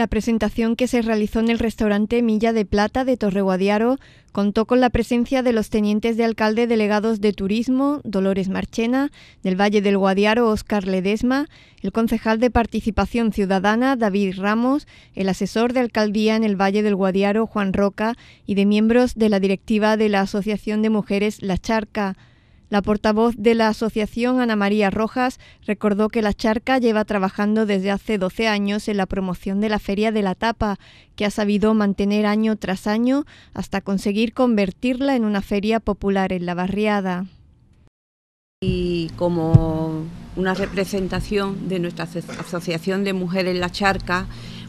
La presentación que se realizó en el restaurante Milla de Plata de Torreguadiaro contó con la presencia de los tenientes de alcalde delegados de Turismo, Dolores Marchena, del Valle del Guadiaro, Óscar Ledesma, el concejal de Participación Ciudadana, David Ramos, el asesor de alcaldía en el Valle del Guadiaro, Juan Roca, y de miembros de la directiva de la Asociación de Mujeres La Charca, la portavoz de la asociación, Ana María Rojas, recordó que la charca lleva trabajando desde hace 12 años en la promoción de la Feria de la Tapa, que ha sabido mantener año tras año hasta conseguir convertirla en una feria popular en la barriada. Y como una representación de nuestra Asociación de Mujeres en la Charca,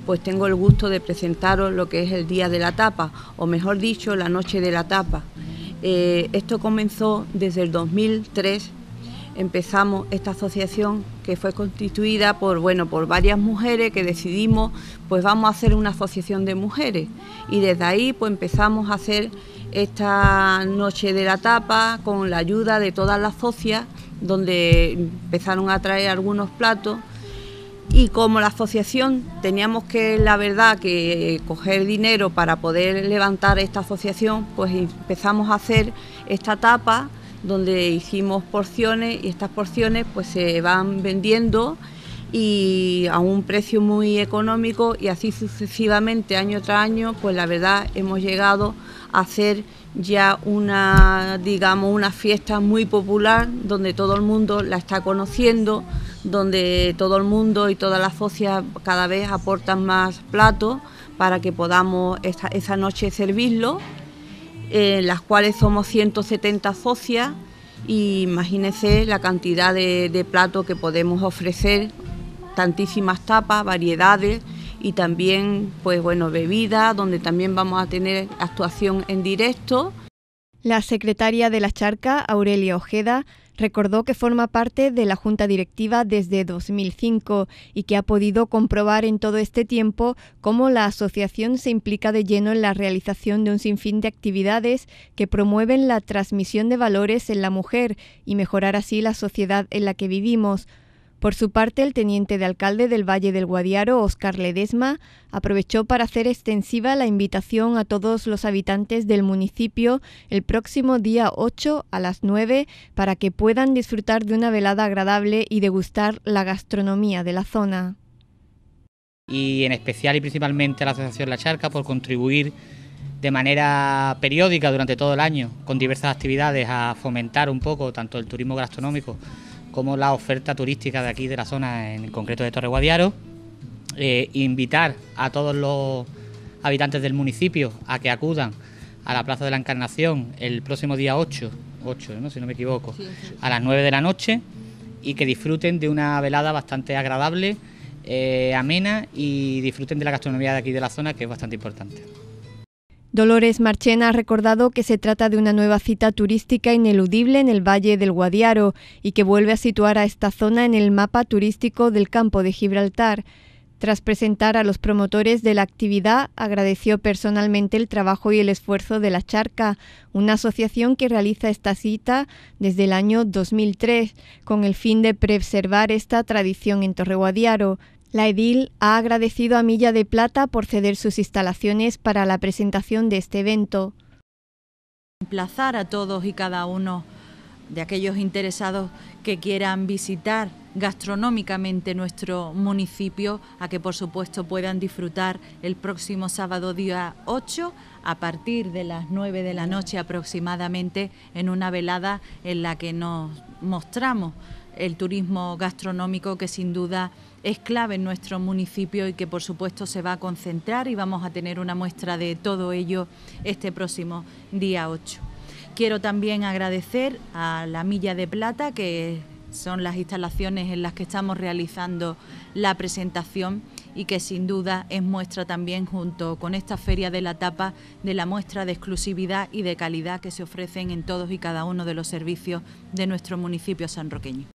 pues tengo el gusto de presentaros lo que es el Día de la Tapa, o mejor dicho, la Noche de la Tapa. Eh, esto comenzó desde el 2003. Empezamos esta asociación que fue constituida por bueno por varias mujeres que decidimos pues vamos a hacer una asociación de mujeres y desde ahí pues empezamos a hacer esta noche de la tapa con la ayuda de todas las socias donde empezaron a traer algunos platos y como la asociación teníamos que, la verdad, que coger dinero para poder levantar esta asociación, pues empezamos a hacer esta tapa... donde hicimos porciones y estas porciones pues se van vendiendo y a un precio muy económico y así sucesivamente año tras año pues la verdad hemos llegado a hacer ya una digamos una fiesta muy popular donde todo el mundo la está conociendo donde todo el mundo y todas las focias cada vez aportan más platos para que podamos esa noche servirlo, en las cuales somos 170 focias y imagínense la cantidad de, de platos que podemos ofrecer, tantísimas tapas, variedades y también pues bueno, bebidas, donde también vamos a tener actuación en directo. La secretaria de la charca, Aurelia Ojeda, Recordó que forma parte de la Junta Directiva desde 2005 y que ha podido comprobar en todo este tiempo cómo la asociación se implica de lleno en la realización de un sinfín de actividades que promueven la transmisión de valores en la mujer y mejorar así la sociedad en la que vivimos, por su parte, el teniente de alcalde del Valle del Guadiaro, Óscar Ledesma, aprovechó para hacer extensiva la invitación a todos los habitantes del municipio el próximo día 8 a las 9 para que puedan disfrutar de una velada agradable y degustar la gastronomía de la zona. Y en especial y principalmente a la Asociación La Charca por contribuir de manera periódica durante todo el año con diversas actividades a fomentar un poco tanto el turismo gastronómico como la oferta turística de aquí de la zona, en concreto de Torre Guadiaro. Eh, invitar a todos los habitantes del municipio a que acudan a la Plaza de la Encarnación el próximo día 8, 8 si no me equivoco, a las 9 de la noche y que disfruten de una velada bastante agradable, eh, amena y disfruten de la gastronomía de aquí de la zona que es bastante importante. Dolores Marchena ha recordado que se trata de una nueva cita turística ineludible en el Valle del Guadiaro y que vuelve a situar a esta zona en el mapa turístico del campo de Gibraltar. Tras presentar a los promotores de la actividad, agradeció personalmente el trabajo y el esfuerzo de La Charca, una asociación que realiza esta cita desde el año 2003, con el fin de preservar esta tradición en Guadiaro. La Edil ha agradecido a Milla de Plata por ceder sus instalaciones para la presentación de este evento. Emplazar a todos y cada uno de aquellos interesados que quieran visitar gastronómicamente nuestro municipio a que por supuesto puedan disfrutar el próximo sábado día 8 a partir de las 9 de la noche aproximadamente en una velada en la que nos mostramos el turismo gastronómico que sin duda es clave en nuestro municipio y que por supuesto se va a concentrar y vamos a tener una muestra de todo ello este próximo día 8. Quiero también agradecer a la Milla de Plata, que son las instalaciones en las que estamos realizando la presentación y que sin duda es muestra también junto con esta feria de la tapa de la muestra de exclusividad y de calidad que se ofrecen en todos y cada uno de los servicios de nuestro municipio sanroqueño.